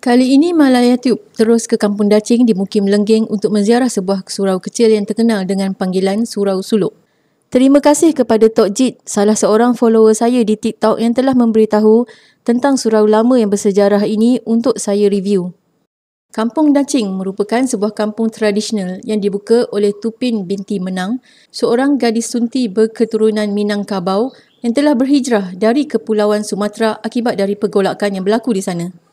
Kali ini Malaya Tube terus ke Kampung Dacing di Mukim Lenggeng untuk menziarah sebuah surau kecil yang terkenal dengan panggilan Surau Suluk. Terima kasih kepada Tok Jit, salah seorang follower saya di TikTok yang telah memberitahu tentang surau lama yang bersejarah ini untuk saya review. Kampung Dacing merupakan sebuah kampung tradisional yang dibuka oleh Tupin binti Menang, seorang gadis sunti berketurunan Minangkabau yang telah berhijrah dari kepulauan Sumatera akibat dari pergolakan yang berlaku di sana.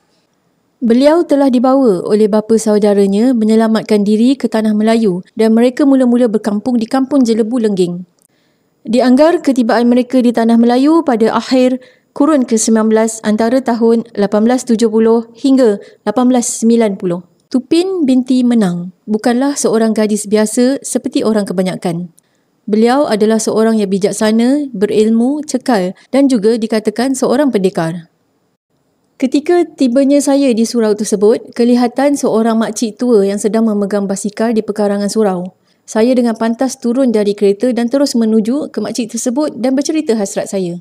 Beliau telah dibawa oleh bapa saudaranya menyelamatkan diri ke tanah Melayu dan mereka mula-mula berkampung di kampung Jelebu Lengging. Dianggar ketibaan mereka di tanah Melayu pada akhir kurun ke-19 antara tahun 1870 hingga 1890. Tupin binti Menang bukanlah seorang gadis biasa seperti orang kebanyakan. Beliau adalah seorang yang bijaksana, berilmu, cekal dan juga dikatakan seorang pendekar. Ketika tibanya saya di surau tersebut, kelihatan seorang makcik tua yang sedang memegang basikal di pekarangan surau. Saya dengan pantas turun dari kereta dan terus menuju ke makcik tersebut dan bercerita hasrat saya.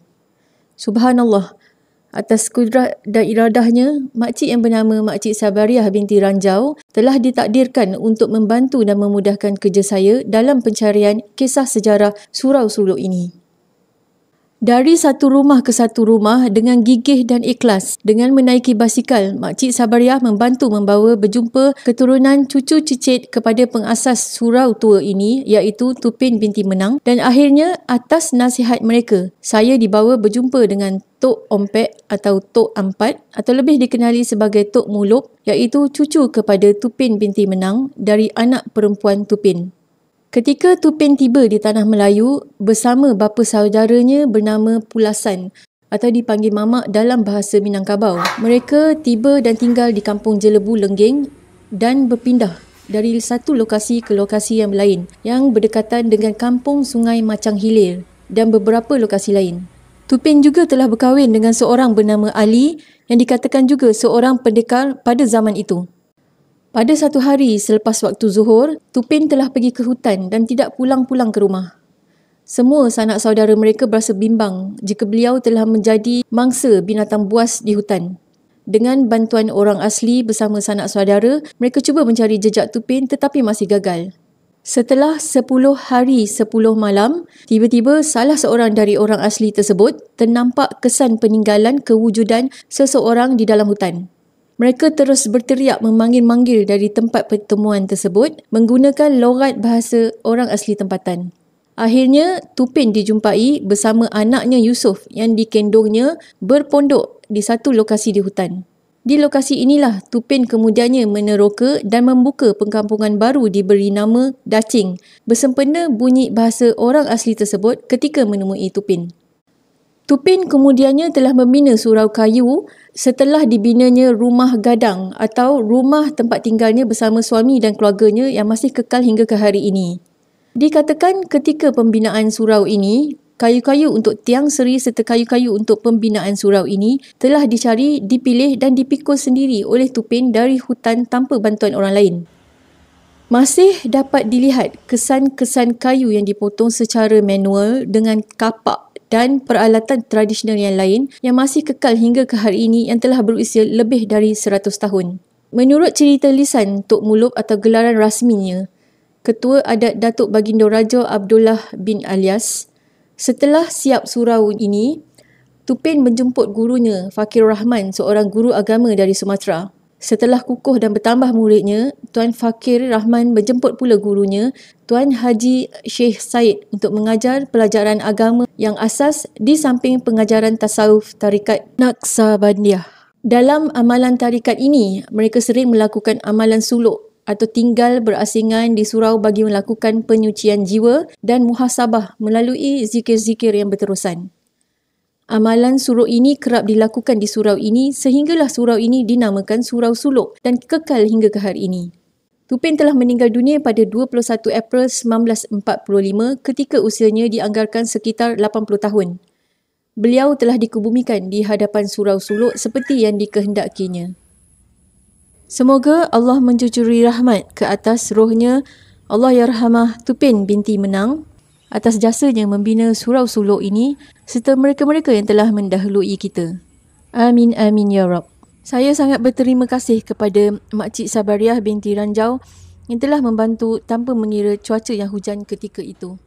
Subhanallah, atas kudrat dan iradahnya, makcik yang bernama Makcik Sabariah binti Ranjau telah ditakdirkan untuk membantu dan memudahkan kerja saya dalam pencarian kisah sejarah surau suluk ini. Dari satu rumah ke satu rumah dengan gigih dan ikhlas dengan menaiki basikal, Makcik Sabariah membantu membawa berjumpa keturunan cucu cicit kepada pengasas surau tua ini iaitu Tupin binti Menang dan akhirnya atas nasihat mereka, saya dibawa berjumpa dengan Tok Ompek atau Tok Ampat atau lebih dikenali sebagai Tok Mulup iaitu cucu kepada Tupin binti Menang dari anak perempuan Tupin. Ketika Tupin tiba di Tanah Melayu bersama bapa saudaranya bernama Pulasan atau dipanggil Mamak dalam bahasa Minangkabau. Mereka tiba dan tinggal di kampung Jelebu Lenggeng dan berpindah dari satu lokasi ke lokasi yang lain yang berdekatan dengan kampung Sungai Macang Hilir dan beberapa lokasi lain. Tupin juga telah berkahwin dengan seorang bernama Ali yang dikatakan juga seorang pendekar pada zaman itu. Pada satu hari selepas waktu zuhur, Tupin telah pergi ke hutan dan tidak pulang-pulang ke rumah. Semua sanak saudara mereka berasa bimbang jika beliau telah menjadi mangsa binatang buas di hutan. Dengan bantuan orang asli bersama sanak saudara, mereka cuba mencari jejak Tupin tetapi masih gagal. Setelah 10 hari 10 malam, tiba-tiba salah seorang dari orang asli tersebut ternampak kesan peninggalan kewujudan seseorang di dalam hutan. Mereka terus berteriak memanggil-manggil dari tempat pertemuan tersebut menggunakan logat bahasa orang asli tempatan. Akhirnya, Tupin dijumpai bersama anaknya Yusuf yang dikendongnya berpondok di satu lokasi di hutan. Di lokasi inilah Tupin kemudiannya meneroka dan membuka pengkampungan baru diberi nama Dacing bersempena bunyi bahasa orang asli tersebut ketika menemui Tupin. Tupin kemudiannya telah membina surau kayu setelah dibinanya rumah gadang atau rumah tempat tinggalnya bersama suami dan keluarganya yang masih kekal hingga ke hari ini. Dikatakan ketika pembinaan surau ini, kayu-kayu untuk tiang seri serta kayu-kayu untuk pembinaan surau ini telah dicari, dipilih dan dipikul sendiri oleh Tupin dari hutan tanpa bantuan orang lain. Masih dapat dilihat kesan-kesan kayu yang dipotong secara manual dengan kapak dan peralatan tradisional yang lain yang masih kekal hingga ke hari ini yang telah berusia lebih dari 100 tahun. Menurut cerita lisan Tok Mulub atau gelaran rasminya, Ketua Adat Datuk Baginda Raja Abdullah bin Alias, setelah siap surau ini, Tupin menjemput gurunya Fakir Rahman, seorang guru agama dari Sumatera. Setelah kukuh dan bertambah muridnya, Tuan Fakir Rahman menjemput pula gurunya, Tuan Haji Sheikh Said untuk mengajar pelajaran agama yang asas di samping pengajaran tasawuf tarikat Naksabandiyah. Dalam amalan tarikat ini, mereka sering melakukan amalan suluk atau tinggal berasingan di surau bagi melakukan penyucian jiwa dan muhasabah melalui zikir-zikir yang berterusan. Amalan suruh ini kerap dilakukan di surau ini sehinggalah surau ini dinamakan Surau Suluk dan kekal hingga ke hari ini. Tupin telah meninggal dunia pada 21 April 1945 ketika usianya dianggarkan sekitar 80 tahun. Beliau telah dikebumikan di hadapan Surau Suluk seperti yang dikehendakinya. Semoga Allah menjujuri rahmat ke atas rohnya. Allah Yarhamah Tupin binti Menang atas jasanya membina surau suluk ini serta mereka-mereka yang telah mendahului kita. Amin amin ya rab. Saya sangat berterima kasih kepada makcik Sabariah binti Ranjau yang telah membantu tanpa mengira cuaca yang hujan ketika itu.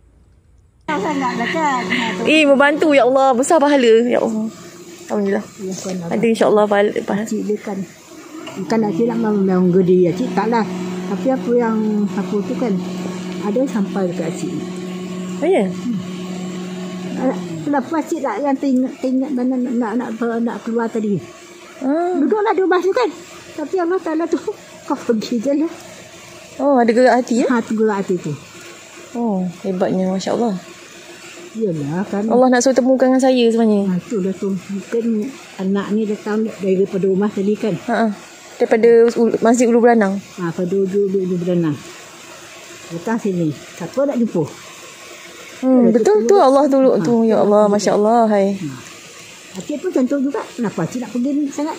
Eh, membantu ya Allah, besar pahala ya Allah. Alhamdulillah. Ada insya-Allah pahala. Dekan. Bukan lagi silap memang gede ya, cik. Taklah. Tapi apa yang aku tu kan ada sampai dekat sini. Oh, ya. Yeah. Lepas tak yang tengok, tengok mana nak, nak, nak, nak keluar tadi. Hmm. Duduklah di rumah tu kan. Tapi Allah Ta'ala tu, kau pergi je lah. Oh, ada gerak hati ya? Ha, tu gerak hati tu. Oh, hebatnya. Masya Allah. Yalah, kan. Allah nak suruh temukan dengan saya sebenarnya. Ha, tu dah tu. kan anak ni datang dari daripada rumah tadi kan. Ha, ha. daripada Masjid Ulu Beranang. Ha, pada Ulu Beranang. Datang sini. Siapa nak jumpa? Hmm, betul tu Allah dulu ha, tu ya Allah masya Allah hai. Ha. Pakcik pun contoh juga. Kenapa cik nak pergi sangat?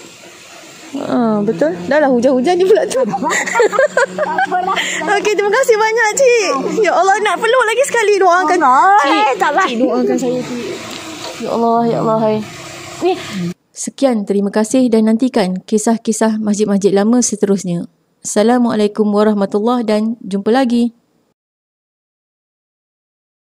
Ah uh, betul. Dah lah hujan-hujan ni pula tu. Okey, terima kasih banyak cik. Ha. Ya Allah nak peluk lagi sekali doakan. Oh, cik, eh, taklah. Cik lah. doakan saya tu. Ya Allah, ya Allah hai. Ni. Sekian terima kasih dan nantikan kisah-kisah masjid-masjid lama seterusnya. Assalamualaikum warahmatullahi dan jumpa lagi.